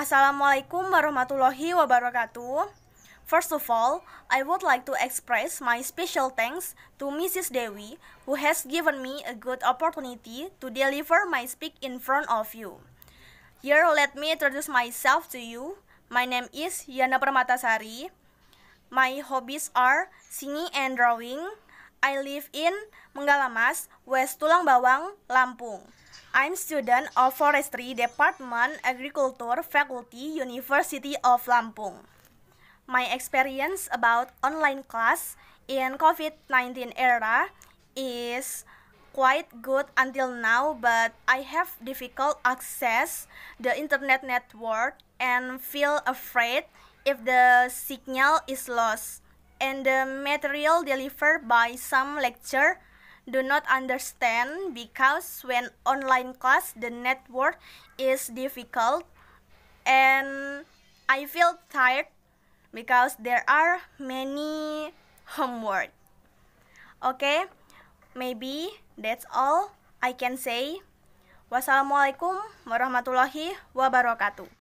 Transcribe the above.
Assalamualaikum warahmatullahi wabarakatuh. First of all, I would like to express my special thanks to Mrs. Dewi who has given me a good opportunity to deliver my speak in front of you. Here, let me introduce myself to you. My name is Yana Permatasari. My hobbies are singing and drawing. I live in Menggalamas, West Tulang Bawang, Lampung. I'm student of Forestry Department Agriculture Faculty University of Lampung. My experience about online class in COVID-19 era is quite good until now, but I have difficult access the internet network and feel afraid if the signal is lost and the material delivered by some lecturer do not understand because when online class the network is difficult and I feel tired because there are many homework. Okay, maybe that's all I can say. Wassalamualaikum warahmatullahi wabarakatuh.